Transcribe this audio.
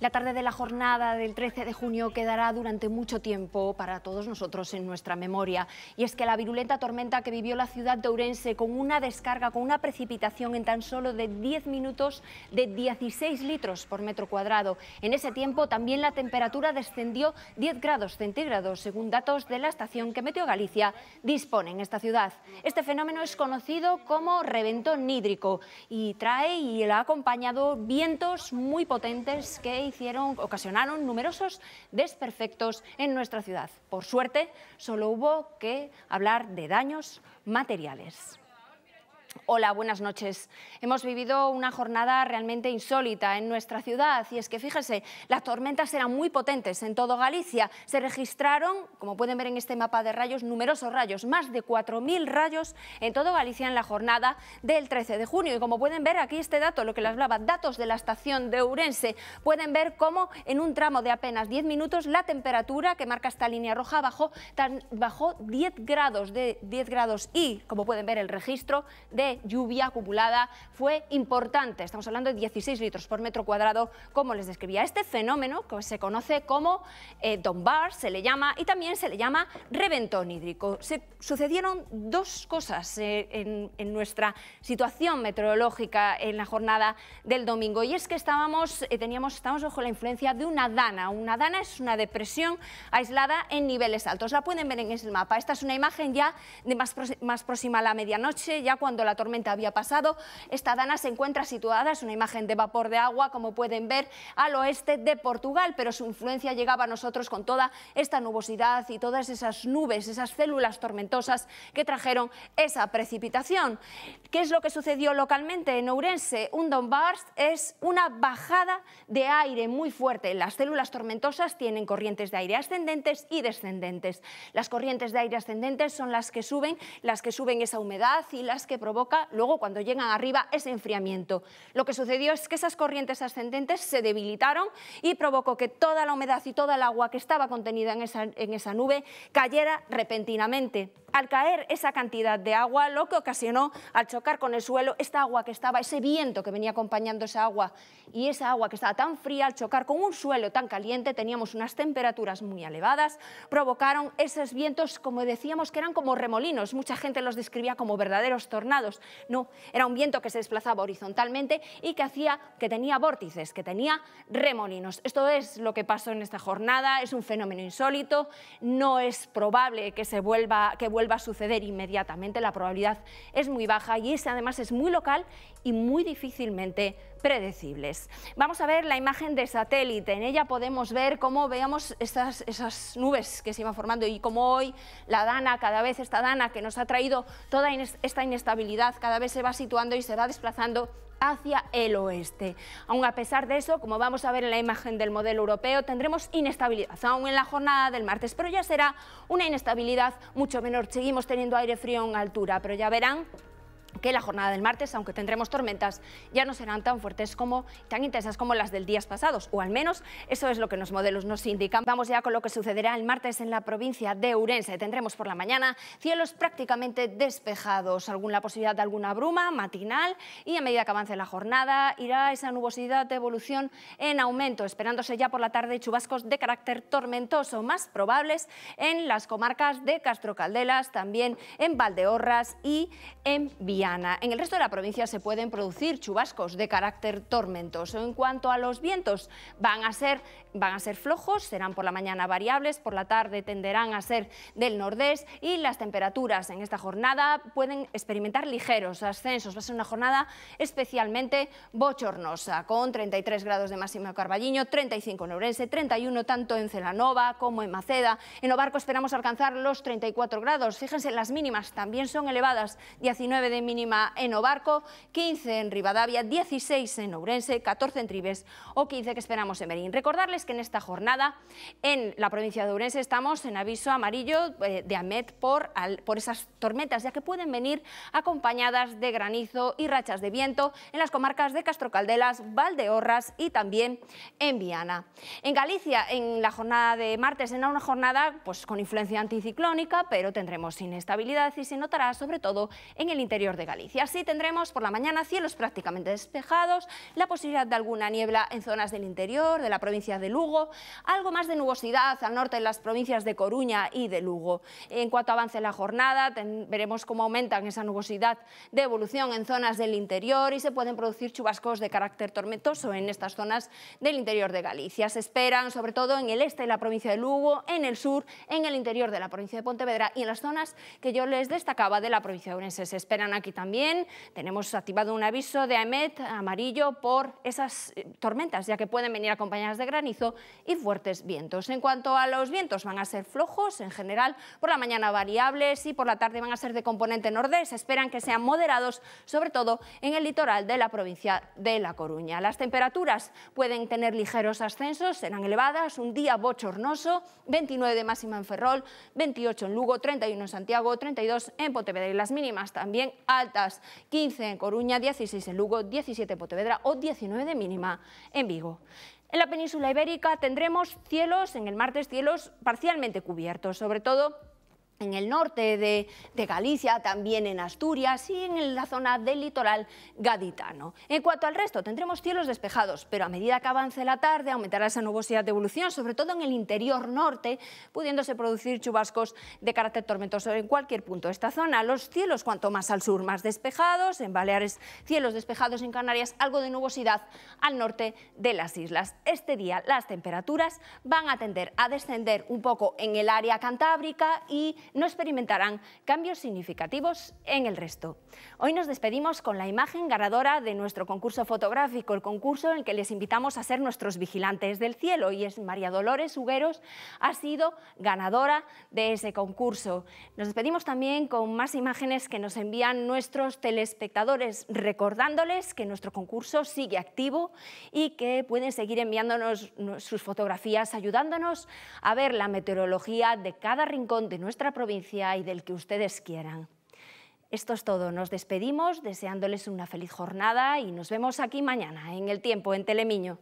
La tarde de la jornada del 13 de junio quedará durante mucho tiempo para todos nosotros en nuestra memoria. Y es que la virulenta tormenta que vivió la ciudad de Ourense con una descarga, con una precipitación en tan solo de 10 minutos de 16 litros por metro cuadrado. En ese tiempo también la temperatura descendió 10 grados centígrados, según datos de la estación que Meteo Galicia dispone en esta ciudad. Este fenómeno es conocido como reventón hídrico y trae y ha acompañado vientos muy potentes que ocasionaron numerosos desperfectos en nuestra ciudad. Por suerte, solo hubo que hablar de daños materiales. Hola, buenas noches. Hemos vivido una jornada realmente insólita en nuestra ciudad y es que fíjese las tormentas eran muy potentes en todo Galicia. Se registraron, como pueden ver en este mapa de rayos, numerosos rayos, más de 4.000 rayos en todo Galicia en la jornada del 13 de junio. Y como pueden ver aquí este dato, lo que les hablaba, datos de la estación de Ourense, pueden ver cómo en un tramo de apenas 10 minutos la temperatura que marca esta línea roja bajó, tan, bajó 10 grados de 10 grados y, como pueden ver, el registro de lluvia acumulada fue importante. Estamos hablando de 16 litros por metro cuadrado, como les describía. Este fenómeno que se conoce como eh, Donbar, se le llama, y también se le llama reventón hídrico. Se sucedieron dos cosas eh, en, nuestra situación meteorológica en la jornada del domingo, y es que estábamos, eh, teníamos, estamos bajo la influencia de una dana. Una dana es una depresión aislada en niveles altos. La pueden ver en el mapa. Esta es una imagen ya de más, más próxima a la medianoche, ya cuando la tormenta había pasado. Esta dana se encuentra situada, es una imagen de vapor de agua, como pueden ver, al oeste de Portugal, pero su influencia llegaba a nosotros con toda esta nubosidad y todas esas nubes, esas células tormentosas que trajeron esa precipitación. ¿Qué es lo que sucedió localmente en Ourense? Un downburst es una bajada de aire muy fuerte. Las células tormentosas tienen corrientes de aire ascendentes y descendentes. Las corrientes de aire ascendentes son las que suben, las que suben esa humedad y las que provocan luego cuando llegan arriba ese enfriamiento. Lo que sucedió es que esas corrientes ascendentes se debilitaron y provocó que toda la humedad y toda el agua que estaba contenida en esa nube cayera repentinamente al caer esa cantidad de agua, lo que ocasionó al chocar con el suelo esta agua que estaba, ese viento que venía acompañando esa agua y esa agua que estaba tan fría al chocar con un suelo tan caliente, teníamos unas temperaturas muy elevadas, provocaron esos vientos, como decíamos, que eran como remolinos, mucha gente los describía como verdaderos tornados. No, era un viento que se desplazaba horizontalmente y que hacía que tenía vórtices, que tenía remolinos. Esto es lo que pasó en esta jornada, es un fenómeno insólito, no es probable que se vuelva que vuelva va a suceder inmediatamente, la probabilidad es muy baja y ese además es muy local y muy difícilmente predecibles. Vamos a ver la imagen de satélite. En ella podemos ver cómo veamos esas nubes que se iban formando y cómo hoy la dana, cada vez esta dana que nos ha traído toda esta inestabilidad, cada vez se va situando y se va desplazando hacia el oeste. Aún a pesar de eso, como vamos a ver en la imagen del modelo europeo, tendremos inestabilidad aún en la jornada del martes, pero ya será una inestabilidad mucho menor. Seguimos teniendo aire frío en altura, pero ya verán que la jornada del martes, aunque tendremos tormentas, ya no serán tan fuertes como tan intensas como las del días pasados, o al menos eso es lo que los modelos nos indican. Vamos ya con lo que sucederá el martes en la provincia de Urense. Tendremos por la mañana cielos prácticamente despejados, alguna posibilidad de alguna bruma matinal y a medida que avance la jornada irá esa nubosidad de evolución en aumento, esperándose ya por la tarde chubascos de carácter tormentoso, más probables en las comarcas de Castro Caldelas, también en Valdeorras y en Villa en el resto de la provincia se pueden producir chubascos de carácter tormentoso. En cuanto a los vientos, van a ser van a ser flojos, serán por la mañana variables, por la tarde tenderán a ser del nordés y las temperaturas en esta jornada pueden experimentar ligeros ascensos. Va a ser una jornada especialmente bochornosa, con 33 grados de máximo en Carballiño, 35 en Ourense, 31 tanto en Celanova como en Maceda. En Obarco esperamos alcanzar los 34 grados. Fíjense, las mínimas también son elevadas, 19 de mínima en Obarco, 15 en Rivadavia, 16 en Ourense, 14 en Tribes o 15 que esperamos en Merín. Recordarles que en esta jornada en la provincia de Urense estamos en aviso amarillo eh, de AMET por, por esas tormentas, ya que pueden venir acompañadas de granizo y rachas de viento en las comarcas de Castrocaldelas, Valdeorras y también en Viana. En Galicia, en la jornada de martes, será una jornada pues, con influencia anticiclónica, pero tendremos inestabilidad y se notará sobre todo en el interior de Galicia. Así tendremos por la mañana cielos prácticamente despejados, la posibilidad de alguna niebla en zonas del interior de la provincia de Lugo, algo más de nubosidad al norte en las provincias de Coruña y de Lugo. En cuanto avance la jornada, veremos cómo aumentan esa nubosidad de evolución en zonas del interior y se pueden producir chubascos de carácter tormentoso en estas zonas del interior de Galicia. Se esperan sobre todo en el este de la provincia de Lugo, en el sur, en el interior de la provincia de Pontevedra y en las zonas que yo les destacaba de la provincia de Orense. Se esperan aquí también. Tenemos activado un aviso de AEMET amarillo por esas eh, tormentas, ya que pueden venir acompañadas de granizo y fuertes vientos. En cuanto a los vientos, van a ser flojos en general, por la mañana variables y por la tarde van a ser de componente nordés. Se esperan que sean moderados, sobre todo en el litoral de la provincia de La Coruña. Las temperaturas pueden tener ligeros ascensos, serán elevadas, un día bochornoso, 29 de máxima en Ferrol, 28 en Lugo, 31 en Santiago, 32 en Pontevedra y las mínimas también altas, 15 en Coruña, 16 en Lugo, 17 en Pontevedra o 19 de mínima en Vigo. En la península ibérica tendremos cielos, en el martes cielos parcialmente cubiertos, sobre todo en el norte de, Galicia, también en Asturias y en la zona del litoral gaditano. En cuanto al resto, tendremos cielos despejados, pero a medida que avance la tarde aumentará esa nubosidad de evolución, sobre todo en el interior norte, pudiéndose producir chubascos de carácter tormentoso en cualquier punto de esta zona. Los cielos, cuanto más al sur, más despejados. En Baleares, cielos despejados. En Canarias, algo de nubosidad al norte de las islas. Este día las temperaturas van a tender a descender un poco en el área cantábrica y no experimentarán cambios significativos en el resto. Hoy nos despedimos con la imagen ganadora de nuestro concurso fotográfico, el concurso en el que les invitamos a ser nuestros vigilantes del cielo, y es María Dolores Hugueros, ha sido ganadora de ese concurso. Nos despedimos también con más imágenes que nos envían nuestros telespectadores, recordándoles que nuestro concurso sigue activo y que pueden seguir enviándonos sus fotografías, ayudándonos a ver la meteorología de cada rincón de nuestra provincia y del que ustedes quieran. Esto es todo. Nos despedimos deseándoles una feliz jornada y nos vemos aquí mañana en el tiempo en Telemiño.